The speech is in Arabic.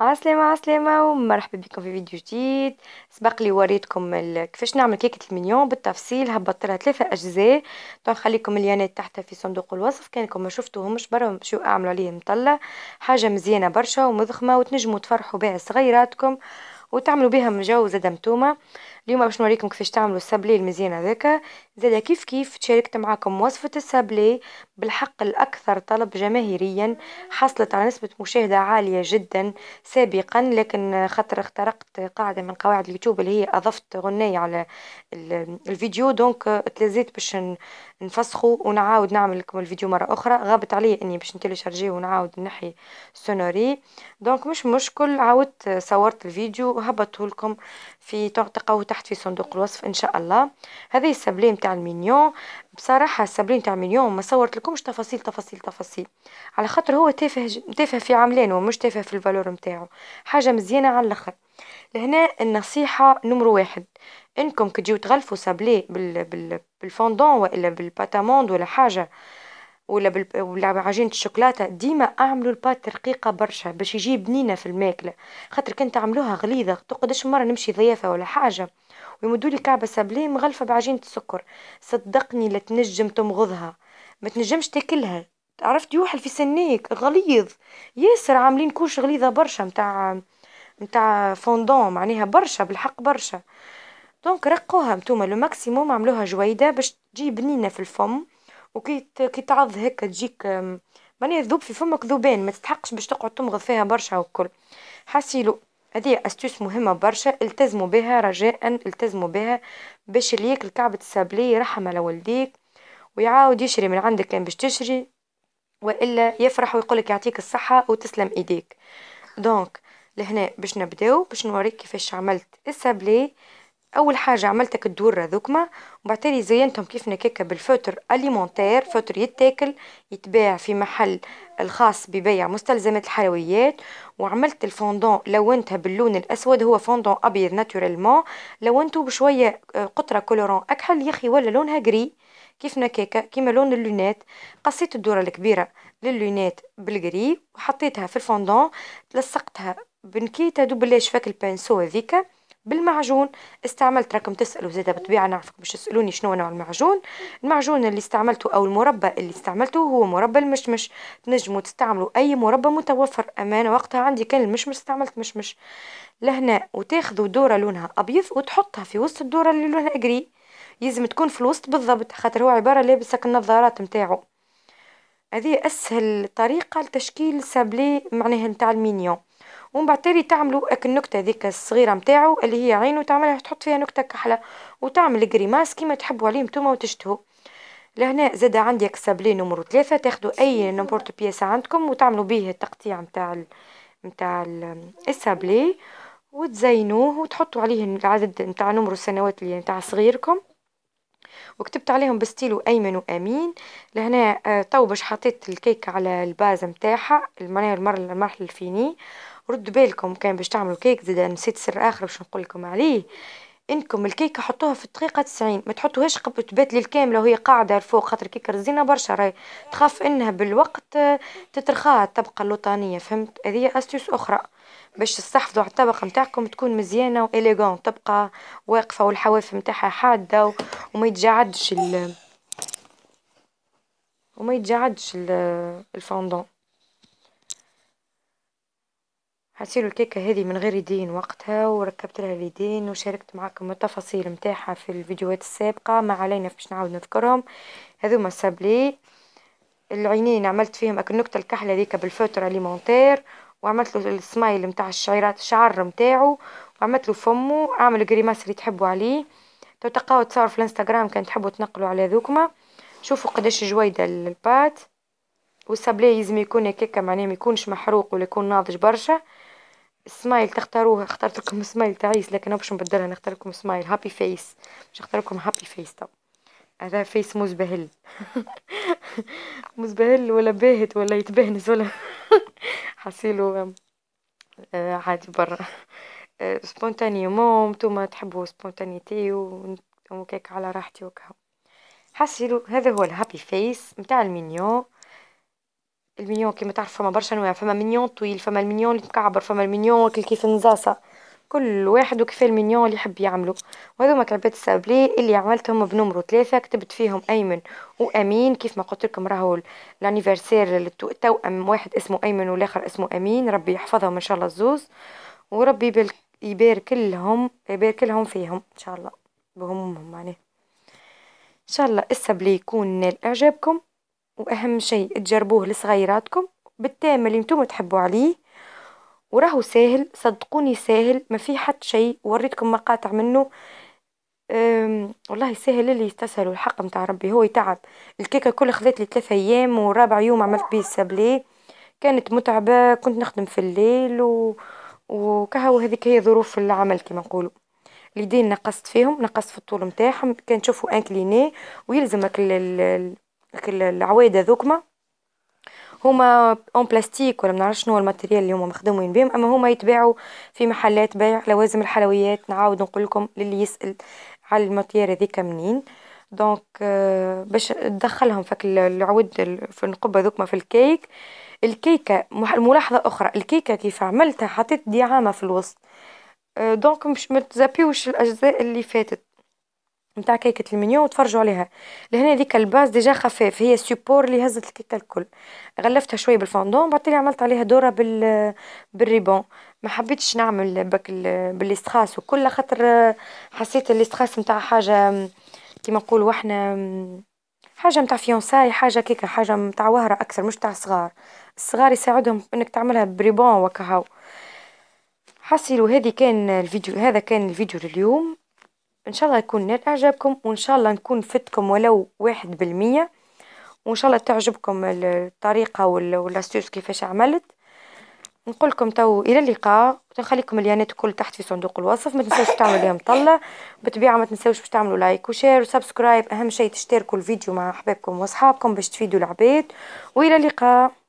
عسلامة عسلامة ومرحبا بكم في فيديو جديد سبق لي وريتكم كيفاش نعمل كيكة المينيون بالتفصيل هبطت لها ثلاثة أجزاء خليكم الليانات تحت في صندوق الوصف كانكم ما شفتوهمش برا شو أعملوا عليه مطلة حاجة مزيانة برشا ومضخمة وتنجموا تفرحوا بها صغيراتكم وتعملوا بها مجوزة دمتومة اليوم باش نوريكم كيفاش تعملوا السابلي المزيان هذاكا زاد كيف كيف شاركت معاكم وصفة السابلي بالحق الأكثر طلب جماهيريا حصلت على نسبة مشاهدة عالية جدا سابقا لكن خاطر اخترقت قاعدة من قواعد اليوتيوب اللي هي أضفت غنيه على الفيديو دونك تلازيت باش نفسخه ونعاود نعمل لكم الفيديو مرة أخرى غابت عليا إني باش نتيليشارجيه ونعاود نحي سونوري دونك مش مشكل عاودت صورت الفيديو وهبطه لكم في تعتقوا تحت تحت في صندوق الوصف ان شاء الله هذه السبليم تاع المينيون بصراحه السبليم تاع المينيون ما صورت لكمش تفاصيل تفاصيل تفاصيل على خاطر هو تافه تافه في عاملين ومش تافه في الفالور نتاعو حاجه مزيانه على الاخر لهنا النصيحه نمر واحد انكم كتجيو تغلفوا سابلي بال... بال... بالفوندون والا بالباتاموند ولا حاجه ولا بال... ولا بعجينه الشوكولاته ديما اعملوا البات رقيقه برشا باش يجي بنينه في الماكله خاطر كان تعملوها غليظه تقدش مره نمشي ضيافه ولا حاجه ويمدوا لي كعبه سابلي مغلفه بعجينه السكر صدقني لا تنجم تمغضها ما تنجمش تاكلها عرفت يوحل في سنيك غليظ ياسر عاملين كوش غليظه برشا متاع متاع فوندون معناها برشا بالحق برشا دونك رقوها نتوما لو ماكسيموم عملوها جويده باش تجي بنينه في الفم وكي كي تعض هكا تجيك معناها ذوب في فمك ذوبان ما تستحقش باش تقعد تمغض فيها برشا والكل حاسيلو هذه استوس مهمة برشا التزموا بها رجاء التزموا بها باش اللي ياكل كعبة السابلي يرحم على والديك ويعاود يشري من عندك كان باش تشري والا يفرح ويقولك يعطيك الصحة وتسلم ايديك دونك لهنا باش نبداو باش نوريك كيفاش عملت السابلي اول حاجه عملتك الدوره ذوكما وبعتالي زينتهم كيفنا كيكا بالفوتر اليمونتير فوتر يتاكل يتباع في محل الخاص ببيع مستلزمات الحلويات وعملت الفوندون لونتها باللون الاسود هو فوندون ابيض ناتوريلمون لونته بشويه آه، قطره كولورون اكحل يخي ولا لونها جري كيفنا كيكا كيما لون اللونات قصيت الدوره الكبيره للونات بالجري وحطيتها في الفوندون تلصقتها بنكيتها دوبلاش فاك البانسو هذيكا بالمعجون استعملت راكم تسالوا زاده بالطبيعه نعرفك باش تسالوني شنو نوع المعجون المعجون اللي استعملته او المربى اللي استعملته هو مربى المشمش تنجموا تستعملوا اي مربى متوفر أمانة وقتها عندي كان المشمش استعملت مشمش لهنا وتاخذوا دوره لونها ابيض وتحطها في وسط الدوره اللي لونها اجري يلزم تكون في الوسط بالضبط خاطر هو عباره لابسك النظارات نتاعو هذه اسهل طريقه لتشكيل سابلي معناها نتاع المينيون ومن بعد تالي تعملوا هاك النكته هذيك الصغيره نتاعو اللي هي عينه تعملها تحط فيها نكته كحله وتعمل كريماس كيما تحبوا عليهم نتوما وتشتهوا لهنا زاد عندي كسابلي نمرو ثلاثة تاخدو اي نمبورت بياسة عندكم وتعملوا به التقطيع نتاع ال... نتاع ال... السابلي وتزينوه وتحطوا عليه العدد نتاع نمرو السنوات اللي نتاع صغيركم وكتبت عليهم بستيلو ايمن وامين لهنا تو آه، باش حطيت الكيكه على الباز نتاعها المره المرحله الفيني رد بالكم كان باش تعملوا كيك زيد نسيت سر اخر باش نقول لكم عليه انكم الكيكه حطوها في الدقيقه 90 ما تحطوهاش قبل تبات لي الكامله وهي قاعده الفوق خاطر كيكه رزينه برشا راهي تخاف انها بالوقت تترخى تبقى اللوطانيه فهمت هذه استيوس اخرى باش تستحفظوا على الطبقه نتاعكم تكون مزيانه واليغون تبقى واقفه والحواف نتاعها حاده وما يتجعدش ال... وما يتجعدش الفوندون عسيلو الكيكة هذه من غير يدين وقتها وركبت لها اليدين وشاركت معاكم التفاصيل متاعها في الفيديوهات السابقة ما علينا باش نعاود نذكرهم هذوما سابلي العينين عملت فيهم النكتة الكحلة ذيك بالفوترة اليمونتير وعملت له السمايل متاع الشعيرات الشعر نتاعو وعملت له فمو اعمل الجريماس اللي تحبوا عليه تو تلقاو تصور في الانستغرام كان تحبوا تنقلوا على ذوكما شوفوا قداش جويدة البات والسابلي يزم يكون هكاكا معناه ما يكونش محروق ولا يكون ناضج برشا سمايل تختاروها اخترت لكم سمايل تعيس لكن باش نبدلها نختار لكم سمايل هابي فيس باش نختار لكم هابي فيس تو هذا فيس مزبهل مزبهل ولا باهت ولا يتبهنس ولا حاسيلو آه عادي برا آه موم توما تحبوا سبونتانيتي وكيك على راحتي وكهو حاسيلو هذا هو الهابي فيس متاع المينيو المينيون كيما تعرف فما برشا أنواع فما مينيون طويل فما المينيون المكعبر فما المينيون كيف نزاصة كل واحد وكيف المينيون اللي يحب يعملو وهذوما كعبات السابلي اللي عملتهم بنمرو ثلاثة كتبت فيهم أيمن وأمين كيف ما قلت لكم راهو لانيفرسير التوأم واحد اسمه أيمن والآخر اسمه أمين ربي يحفظهم إن شاء الله الزوز وربي يبارك لهم يبارك لهم فيهم إن شاء الله بهمهم معناه إن شاء الله السبلي يكون نال إعجابكم وأهم شيء تجربوه لصغيراتكم بالتام اللي نتوما تحبوا عليه وراهو ساهل صدقوني ساهل ما في حد شيء وريتكم مقاطع منه والله ساهل اللي يستسهلوا الحق متاع ربي هو يتعب الكيكة كل خذت لي ثلاثة أيام ورابع يوم عملت بيه السابلي كانت متعبة كنت نخدم في الليل و... وكهو هذيك هي ظروف العمل كما نقولوا اليدين نقصت فيهم نقصت في الطول متاعهم كان تشوفوا انكليني ويلزمك العوايد هذوكما هما اون بلاستيك ولا منعرف شنو الماتيريال اللي هما مخدومين بهم اما هما يتباعوا في محلات بيع لوازم الحلويات نعاود نقول لكم للي يسال على الماتيريال هذيك منين دونك euh, باش تدخلهم فك العود في القبه ذوكما في الكيك الكيكه ملاحظه اخرى الكيكه كيف عملتها حطيت دعامه في الوسط دونك euh, مش متزابيوش الاجزاء اللي فاتت نتاع كيكة المنيو وتفرجوا عليها لهنا هذيك الباز ديجا خفاف هي السيبور اللي هزت الكيكة الكل غلفتها شوية بالفوندون بعد عملت عليها دورة بال بالريبون ما حبيتش نعمل بك بالاستخاص وكل خاطر حسيت الاستخاص نتاع حاجة كيما نقولوا احنا حاجة نتاع فيونساي حاجة كيكة حاجة نتاع وهرة أكثر مش نتاع صغار الصغار يساعدهم إنك تعملها بريبون وكهو حصلوا هذه كان الفيديو هذا كان الفيديو لليوم ان شاء الله يكون نال اعجابكم وان شاء الله نكون فتكم ولو واحد بالمية وان شاء الله تعجبكم الطريقة والاستيوس كيفاش عملت نقولكم تو الى اللقاء وتنخليكم اليانات الكل تحت في صندوق الوصف ما تنسوش تعملوا ليهم طله بالطبيعه ما تنسوش باش تعملوا لايك وشير وسبسكرايب اهم شيء تشتركوا الفيديو مع احبابكم واصحابكم باش تفيدوا العباد والى اللقاء